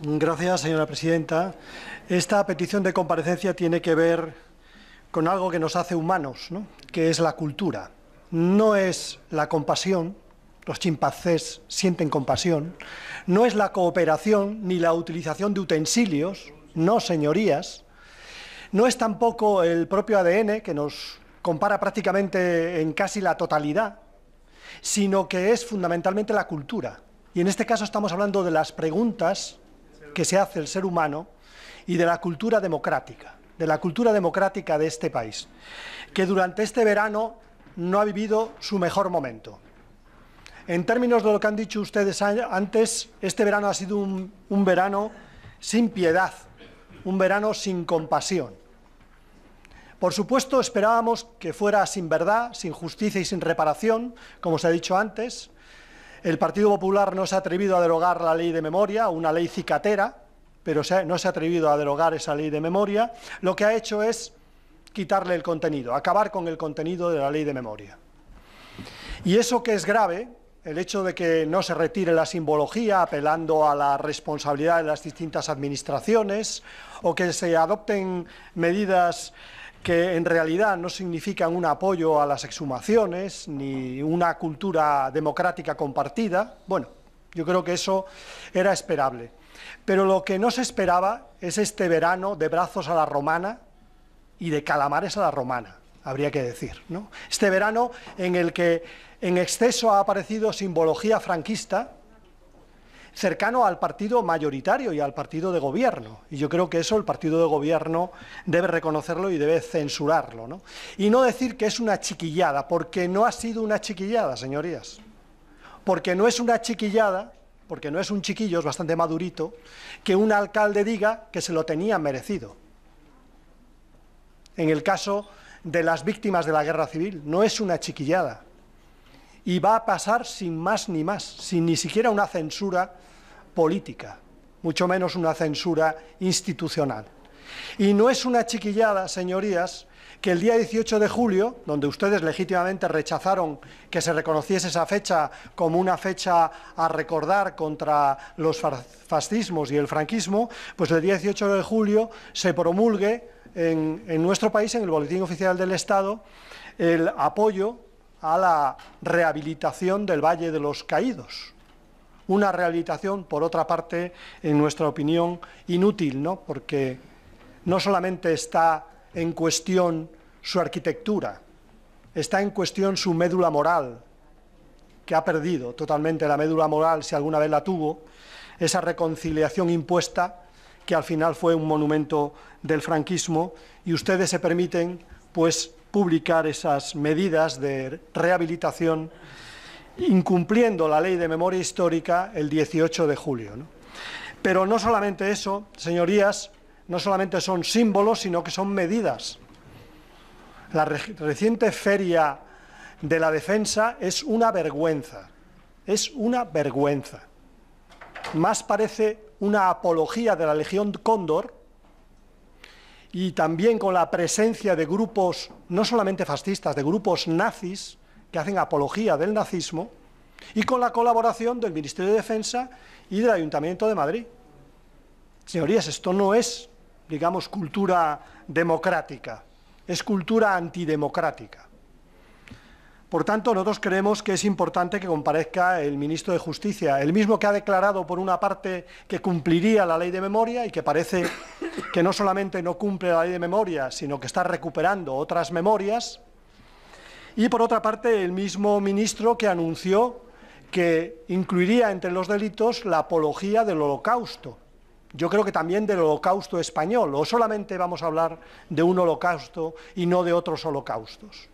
Gracias, señora presidenta. Esta petición de comparecencia tiene que ver con algo que nos hace humanos, ¿no? que es la cultura. No es la compasión, los chimpancés sienten compasión, no es la cooperación ni la utilización de utensilios, no señorías, no es tampoco el propio ADN que nos compara prácticamente en casi la totalidad, sino que es fundamentalmente la cultura. Y en este caso estamos hablando de las preguntas que se hace el ser humano y de la cultura democrática, de la cultura democrática de este país, que durante este verano no ha vivido su mejor momento. En términos de lo que han dicho ustedes antes, este verano ha sido un, un verano sin piedad, un verano sin compasión. Por supuesto, esperábamos que fuera sin verdad, sin justicia y sin reparación, como se ha dicho antes, el Partido Popular no se ha atrevido a derogar la ley de memoria, una ley cicatera, pero no se ha atrevido a derogar esa ley de memoria. Lo que ha hecho es quitarle el contenido, acabar con el contenido de la ley de memoria. Y eso que es grave, el hecho de que no se retire la simbología apelando a la responsabilidad de las distintas administraciones o que se adopten medidas que en realidad no significan un apoyo a las exhumaciones ni una cultura democrática compartida. Bueno, yo creo que eso era esperable. Pero lo que no se esperaba es este verano de brazos a la romana y de calamares a la romana, habría que decir. ¿no? Este verano en el que en exceso ha aparecido simbología franquista, cercano al partido mayoritario y al partido de gobierno. Y yo creo que eso el partido de gobierno debe reconocerlo y debe censurarlo. Y no decir que es una chiquillada, porque no ha sido una chiquillada, señorías. Porque no es una chiquillada, porque no es un chiquillo, es bastante madurito, que un alcalde diga que se lo tenía merecido. En el caso de las víctimas de la guerra civil, no es una chiquillada y va a pasar sin más ni más, sin ni siquiera una censura política, mucho menos una censura institucional. Y no es una chiquillada, señorías, que el día 18 de julio, donde ustedes legítimamente rechazaron que se reconociese esa fecha como una fecha a recordar contra los fascismos y el franquismo, pues el día 18 de julio se promulgue en, en nuestro país, en el Boletín Oficial del Estado, el apoyo a la rehabilitación del Valle de los Caídos una rehabilitación, por otra parte, en nuestra opinión, inútil, ¿no? porque no solamente está en cuestión su arquitectura, está en cuestión su médula moral, que ha perdido totalmente la médula moral, si alguna vez la tuvo, esa reconciliación impuesta, que al final fue un monumento del franquismo, y ustedes se permiten, pues, publicar esas medidas de rehabilitación incumpliendo la ley de memoria histórica el 18 de julio. Pero no solamente eso, señorías, no solamente son símbolos, sino que son medidas. La reciente feria de la defensa es una vergüenza, es una vergüenza. Más parece una apología de la Legión Cóndor y también con la presencia de grupos, no solamente fascistas, de grupos nazis, que hacen apología del nazismo, y con la colaboración del Ministerio de Defensa y del Ayuntamiento de Madrid. Señorías, esto no es, digamos, cultura democrática, es cultura antidemocrática. Por tanto, nosotros creemos que es importante que comparezca el ministro de Justicia, el mismo que ha declarado, por una parte, que cumpliría la ley de memoria y que parece que no solamente no cumple la ley de memoria, sino que está recuperando otras memorias, y por otra parte, el mismo ministro que anunció que incluiría entre los delitos la apología del holocausto. Yo creo que también del holocausto español, o solamente vamos a hablar de un holocausto y no de otros holocaustos.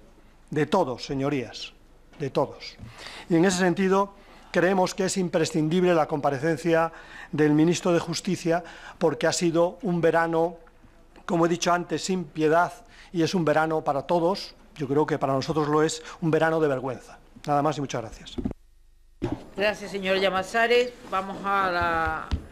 De todos, señorías, de todos. Y en ese sentido, creemos que es imprescindible la comparecencia del ministro de Justicia, porque ha sido un verano, como he dicho antes, sin piedad, y es un verano para todos, yo creo que para nosotros lo es un verano de vergüenza. Nada más y muchas gracias. Gracias, señor Vamos a la